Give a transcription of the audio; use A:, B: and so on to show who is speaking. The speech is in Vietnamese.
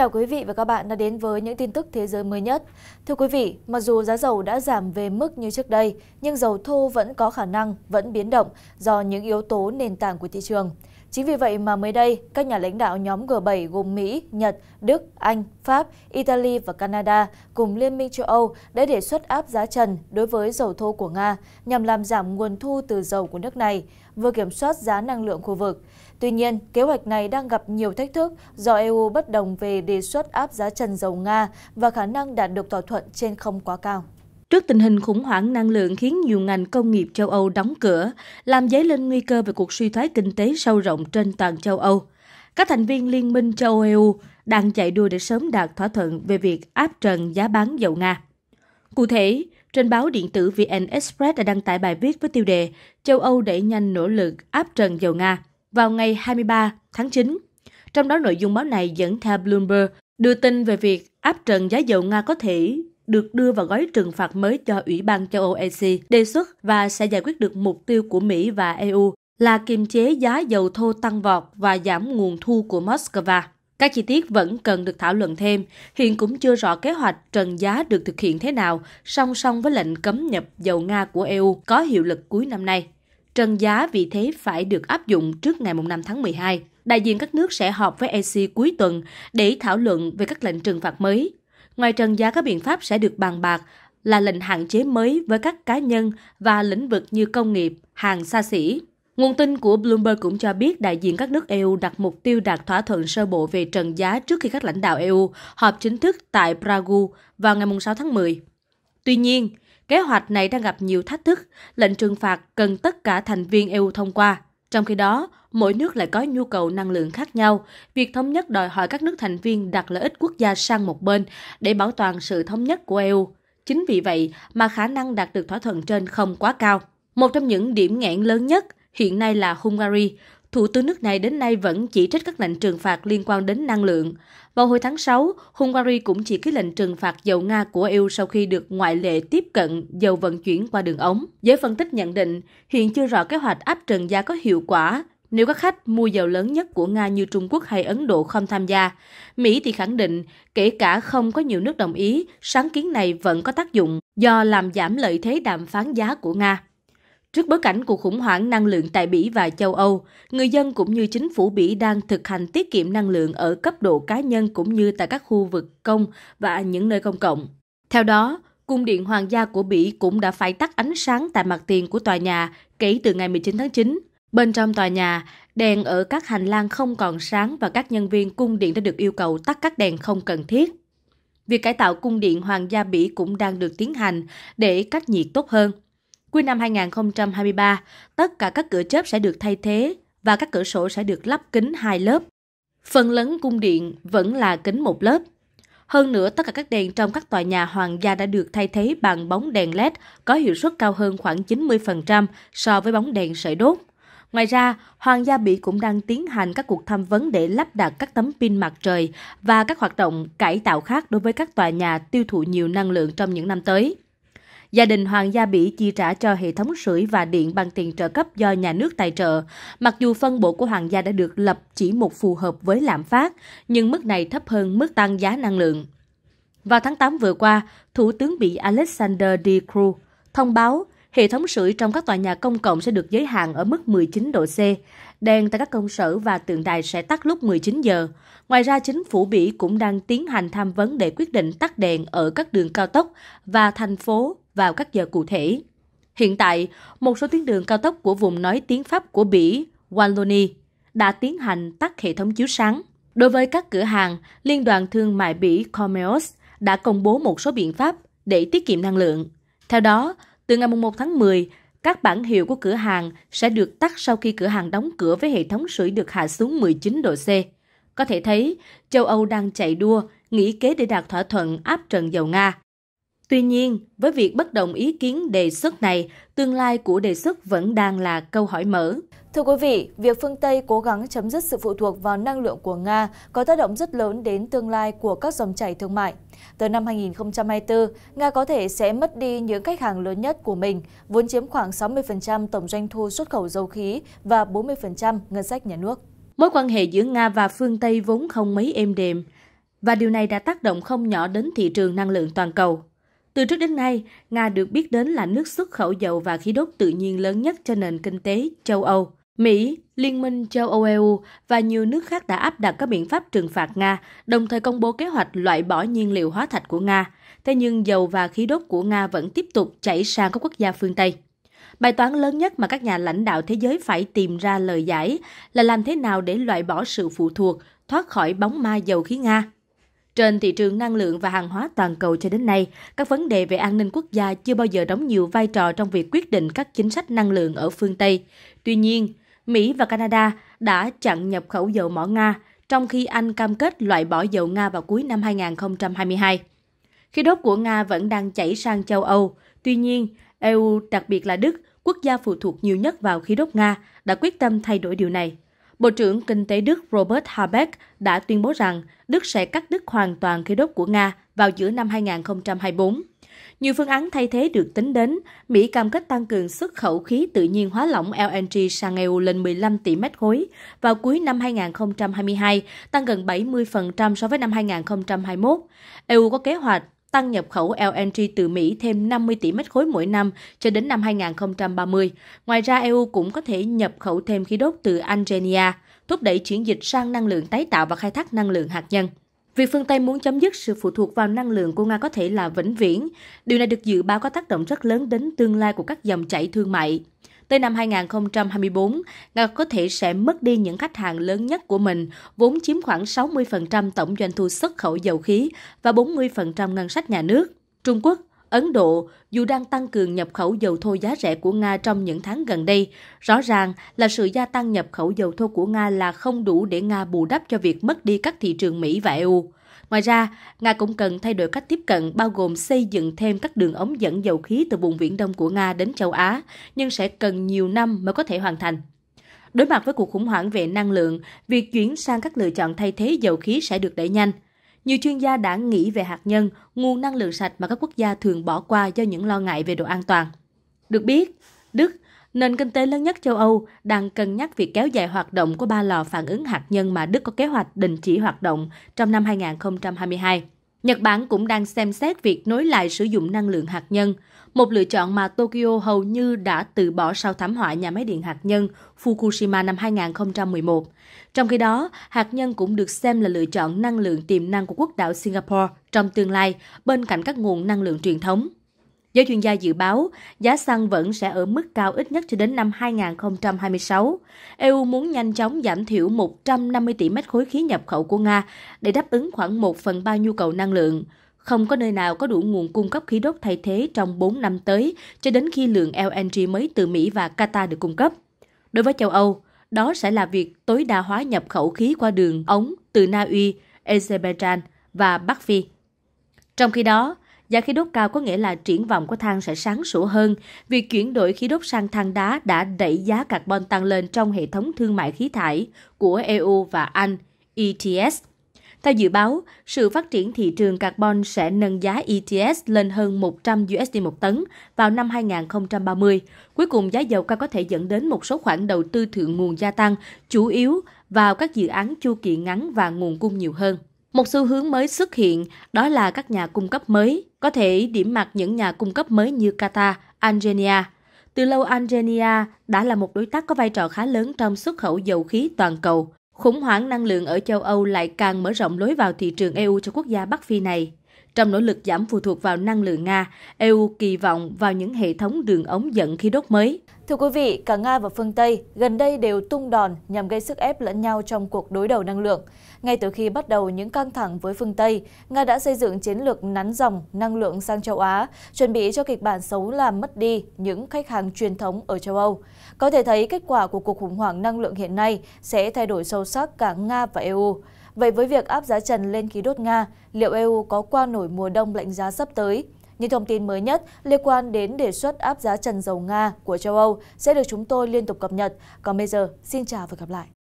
A: chào quý vị và các bạn đã đến với những tin tức thế giới mới nhất. Thưa quý vị, mặc dù giá dầu đã giảm về mức như trước đây, nhưng dầu thô vẫn có khả năng vẫn biến động do những yếu tố nền tảng của thị trường. Chính vì vậy mà mới đây, các nhà lãnh đạo nhóm G7 gồm Mỹ, Nhật, Đức, Anh, Pháp, Italy và Canada cùng Liên minh châu Âu đã đề xuất áp giá trần đối với dầu thô của Nga nhằm làm giảm nguồn thu từ dầu của nước này, vừa kiểm soát giá năng lượng khu vực. Tuy nhiên, kế hoạch này đang gặp nhiều thách thức do EU bất đồng về đề xuất áp giá trần dầu Nga và khả năng đạt được thỏa thuận trên không quá cao.
B: Trước tình hình khủng hoảng năng lượng khiến nhiều ngành công nghiệp châu Âu đóng cửa, làm dấy lên nguy cơ về cuộc suy thoái kinh tế sâu rộng trên toàn châu Âu. Các thành viên Liên minh châu Âu e EU đang chạy đua để sớm đạt thỏa thuận về việc áp trần giá bán dầu Nga. Cụ thể, trên báo điện tử VN Express đã đăng tải bài viết với tiêu đề Châu Âu đẩy nhanh nỗ lực áp trần dầu Nga vào ngày 23 tháng 9. Trong đó nội dung báo này dẫn theo Bloomberg đưa tin về việc áp trần giá dầu Nga có thể được đưa vào gói trừng phạt mới cho Ủy ban châu Âu EC đề xuất và sẽ giải quyết được mục tiêu của Mỹ và EU là kiềm chế giá dầu thô tăng vọt và giảm nguồn thu của Moscow. Các chi tiết vẫn cần được thảo luận thêm, hiện cũng chưa rõ kế hoạch trần giá được thực hiện thế nào song song với lệnh cấm nhập dầu Nga của EU có hiệu lực cuối năm nay trần giá vì thế phải được áp dụng trước ngày 5 tháng 12. Đại diện các nước sẽ họp với EC cuối tuần để thảo luận về các lệnh trừng phạt mới. Ngoài trần giá các biện pháp sẽ được bàn bạc là lệnh hạn chế mới với các cá nhân và lĩnh vực như công nghiệp, hàng xa xỉ. Nguồn tin của Bloomberg cũng cho biết đại diện các nước EU đặt mục tiêu đạt thỏa thuận sơ bộ về trần giá trước khi các lãnh đạo EU họp chính thức tại Prague vào ngày 6 tháng 10. Tuy nhiên, Kế hoạch này đang gặp nhiều thách thức, lệnh trừng phạt cần tất cả thành viên EU thông qua. Trong khi đó, mỗi nước lại có nhu cầu năng lượng khác nhau. Việc thống nhất đòi hỏi các nước thành viên đặt lợi ích quốc gia sang một bên để bảo toàn sự thống nhất của EU. Chính vì vậy mà khả năng đạt được thỏa thuận trên không quá cao. Một trong những điểm nghẽn lớn nhất hiện nay là Hungary thủ tướng nước này đến nay vẫn chỉ trích các lệnh trừng phạt liên quan đến năng lượng. Vào hồi tháng 6, Hungary cũng chỉ ký lệnh trừng phạt dầu Nga của EU sau khi được ngoại lệ tiếp cận dầu vận chuyển qua đường ống. Giới phân tích nhận định, hiện chưa rõ kế hoạch áp trần giá có hiệu quả nếu các khách mua dầu lớn nhất của Nga như Trung Quốc hay Ấn Độ không tham gia, Mỹ thì khẳng định kể cả không có nhiều nước đồng ý, sáng kiến này vẫn có tác dụng do làm giảm lợi thế đàm phán giá của Nga. Trước bối cảnh cuộc khủng hoảng năng lượng tại Bỉ và châu Âu, người dân cũng như chính phủ Bỉ đang thực hành tiết kiệm năng lượng ở cấp độ cá nhân cũng như tại các khu vực công và những nơi công cộng. Theo đó, cung điện hoàng gia của Bỉ cũng đã phải tắt ánh sáng tại mặt tiền của tòa nhà kể từ ngày 19 tháng 9. Bên trong tòa nhà, đèn ở các hành lang không còn sáng và các nhân viên cung điện đã được yêu cầu tắt các đèn không cần thiết. Việc cải tạo cung điện hoàng gia Bỉ cũng đang được tiến hành để cách nhiệt tốt hơn. Cuối năm 2023, tất cả các cửa chớp sẽ được thay thế và các cửa sổ sẽ được lắp kính hai lớp. Phần lớn cung điện vẫn là kính một lớp. Hơn nữa, tất cả các đèn trong các tòa nhà hoàng gia đã được thay thế bằng bóng đèn LED có hiệu suất cao hơn khoảng 90% so với bóng đèn sợi đốt. Ngoài ra, Hoàng gia Bỉ cũng đang tiến hành các cuộc tham vấn để lắp đặt các tấm pin mặt trời và các hoạt động cải tạo khác đối với các tòa nhà tiêu thụ nhiều năng lượng trong những năm tới gia đình Hoàng gia Bỉ chi trả cho hệ thống sưởi và điện bằng tiền trợ cấp do nhà nước tài trợ. Mặc dù phân bổ của Hoàng gia đã được lập chỉ một phù hợp với lạm phát, nhưng mức này thấp hơn mức tăng giá năng lượng. Vào tháng 8 vừa qua, Thủ tướng Bỉ Alexander De Croo thông báo hệ thống sưởi trong các tòa nhà công cộng sẽ được giới hạn ở mức 19 độ C. Đèn tại các công sở và tượng đài sẽ tắt lúc 19 giờ. Ngoài ra, chính phủ Bỉ cũng đang tiến hành tham vấn để quyết định tắt đèn ở các đường cao tốc và thành phố vào các giờ cụ thể. Hiện tại, một số tuyến đường cao tốc của vùng nói tiếng Pháp của Bỉ, Wallonie, đã tiến hành tắt hệ thống chiếu sáng. Đối với các cửa hàng, Liên đoàn Thương mại Bỉ Comeos đã công bố một số biện pháp để tiết kiệm năng lượng. Theo đó, từ ngày 1 tháng 10, các bản hiệu của cửa hàng sẽ được tắt sau khi cửa hàng đóng cửa với hệ thống sưởi được hạ xuống 19 độ C. Có thể thấy, châu Âu đang chạy đua, nghĩ kế để đạt thỏa thuận áp trần dầu Nga. Tuy nhiên, với việc bất đồng ý kiến đề xuất này, tương lai
A: của đề xuất vẫn đang là câu hỏi mở. Thưa quý vị, việc phương Tây cố gắng chấm dứt sự phụ thuộc vào năng lượng của Nga có tác động rất lớn đến tương lai của các dòng chảy thương mại. Từ năm 2024, Nga có thể sẽ mất đi những khách hàng lớn nhất của mình, vốn chiếm khoảng 60% tổng doanh thu xuất khẩu dầu khí và 40% ngân sách nhà nước. Mối quan
B: hệ giữa Nga và phương Tây vốn không mấy êm đềm, và điều này đã tác động không nhỏ đến thị trường năng lượng toàn cầu. Từ trước đến nay, Nga được biết đến là nước xuất khẩu dầu và khí đốt tự nhiên lớn nhất cho nền kinh tế châu Âu. Mỹ, Liên minh châu Âu EU và nhiều nước khác đã áp đặt các biện pháp trừng phạt Nga, đồng thời công bố kế hoạch loại bỏ nhiên liệu hóa thạch của Nga. Thế nhưng dầu và khí đốt của Nga vẫn tiếp tục chảy sang các quốc gia phương Tây. Bài toán lớn nhất mà các nhà lãnh đạo thế giới phải tìm ra lời giải là làm thế nào để loại bỏ sự phụ thuộc, thoát khỏi bóng ma dầu khí Nga. Trên thị trường năng lượng và hàng hóa toàn cầu cho đến nay, các vấn đề về an ninh quốc gia chưa bao giờ đóng nhiều vai trò trong việc quyết định các chính sách năng lượng ở phương Tây. Tuy nhiên, Mỹ và Canada đã chặn nhập khẩu dầu mỏ Nga, trong khi Anh cam kết loại bỏ dầu Nga vào cuối năm 2022. khi đốt của Nga vẫn đang chảy sang châu Âu, tuy nhiên, EU, đặc biệt là Đức, quốc gia phụ thuộc nhiều nhất vào khí đốt Nga, đã quyết tâm thay đổi điều này. Bộ trưởng Kinh tế Đức Robert Habeck đã tuyên bố rằng Đức sẽ cắt đứt hoàn toàn khí đốt của Nga vào giữa năm 2024. Nhiều phương án thay thế được tính đến, Mỹ cam kết tăng cường xuất khẩu khí tự nhiên hóa lỏng LNG sang EU lên 15 tỷ mét khối vào cuối năm 2022, tăng gần 70% so với năm 2021. EU có kế hoạch tăng nhập khẩu LNG từ Mỹ thêm 50 tỷ mét khối mỗi năm cho đến năm 2030. Ngoài ra, EU cũng có thể nhập khẩu thêm khí đốt từ Algeria, thúc đẩy chuyển dịch sang năng lượng tái tạo và khai thác năng lượng hạt nhân. Việc phương Tây muốn chấm dứt sự phụ thuộc vào năng lượng của Nga có thể là vĩnh viễn. Điều này được dự báo có tác động rất lớn đến tương lai của các dòng chảy thương mại tới năm 2024, nga có thể sẽ mất đi những khách hàng lớn nhất của mình, vốn chiếm khoảng 60% tổng doanh thu xuất khẩu dầu khí và 40% ngân sách nhà nước. Trung Quốc Ấn Độ dù đang tăng cường nhập khẩu dầu thô giá rẻ của Nga trong những tháng gần đây, rõ ràng là sự gia tăng nhập khẩu dầu thô của Nga là không đủ để Nga bù đắp cho việc mất đi các thị trường Mỹ và EU. Ngoài ra, Nga cũng cần thay đổi cách tiếp cận bao gồm xây dựng thêm các đường ống dẫn dầu khí từ vùng viễn đông của Nga đến châu Á, nhưng sẽ cần nhiều năm mới có thể hoàn thành. Đối mặt với cuộc khủng hoảng về năng lượng, việc chuyển sang các lựa chọn thay thế dầu khí sẽ được đẩy nhanh. Nhiều chuyên gia đã nghĩ về hạt nhân, nguồn năng lượng sạch mà các quốc gia thường bỏ qua do những lo ngại về độ an toàn. Được biết, Đức, nền kinh tế lớn nhất châu Âu đang cân nhắc việc kéo dài hoạt động của ba lò phản ứng hạt nhân mà Đức có kế hoạch đình chỉ hoạt động trong năm 2022. Nhật Bản cũng đang xem xét việc nối lại sử dụng năng lượng hạt nhân, một lựa chọn mà Tokyo hầu như đã từ bỏ sau thảm họa nhà máy điện hạt nhân Fukushima năm 2011. Trong khi đó, hạt nhân cũng được xem là lựa chọn năng lượng tiềm năng của quốc đảo Singapore trong tương lai bên cạnh các nguồn năng lượng truyền thống. Giới chuyên gia dự báo giá xăng vẫn sẽ ở mức cao ít nhất cho đến năm 2026. EU muốn nhanh chóng giảm thiểu 150 tỷ mét khối khí nhập khẩu của Nga để đáp ứng khoảng 1 phần 3 nhu cầu năng lượng. Không có nơi nào có đủ nguồn cung cấp khí đốt thay thế trong 4 năm tới cho đến khi lượng LNG mới từ Mỹ và Qatar được cung cấp. Đối với châu Âu, đó sẽ là việc tối đa hóa nhập khẩu khí qua đường ống từ Na Uy, Azerbaijan và Bắc Phi. Trong khi đó, Giá khí đốt cao có nghĩa là triển vọng của than sẽ sáng sủa hơn. Việc chuyển đổi khí đốt sang than đá đã đẩy giá carbon tăng lên trong hệ thống thương mại khí thải của EU và Anh, ETS. Theo dự báo, sự phát triển thị trường carbon sẽ nâng giá ETS lên hơn 100 USD một tấn vào năm 2030. Cuối cùng, giá dầu cao có thể dẫn đến một số khoản đầu tư thượng nguồn gia tăng, chủ yếu vào các dự án chu kỳ ngắn và nguồn cung nhiều hơn. Một xu hướng mới xuất hiện đó là các nhà cung cấp mới. Có thể điểm mặt những nhà cung cấp mới như Qatar, Algeria. Từ lâu Algeria đã là một đối tác có vai trò khá lớn trong xuất khẩu dầu khí toàn cầu. Khủng hoảng năng lượng ở châu Âu lại càng mở rộng lối vào thị trường EU cho quốc gia Bắc Phi này. Trong nỗ lực giảm phụ thuộc vào năng lượng Nga, EU kỳ vọng vào những hệ thống đường ống dẫn khí đốt mới.
A: Thưa quý vị, cả Nga và phương Tây gần đây đều tung đòn nhằm gây sức ép lẫn nhau trong cuộc đối đầu năng lượng. Ngay từ khi bắt đầu những căng thẳng với phương Tây, Nga đã xây dựng chiến lược nắn dòng năng lượng sang châu Á, chuẩn bị cho kịch bản xấu làm mất đi những khách hàng truyền thống ở châu Âu. Có thể thấy kết quả của cuộc khủng hoảng năng lượng hiện nay sẽ thay đổi sâu sắc cả Nga và EU vậy với việc áp giá trần lên khí đốt nga liệu eu có qua nổi mùa đông lạnh giá sắp tới những thông tin mới nhất liên quan đến đề xuất áp giá trần dầu nga của châu âu sẽ được chúng tôi liên tục cập nhật còn bây giờ xin chào và gặp lại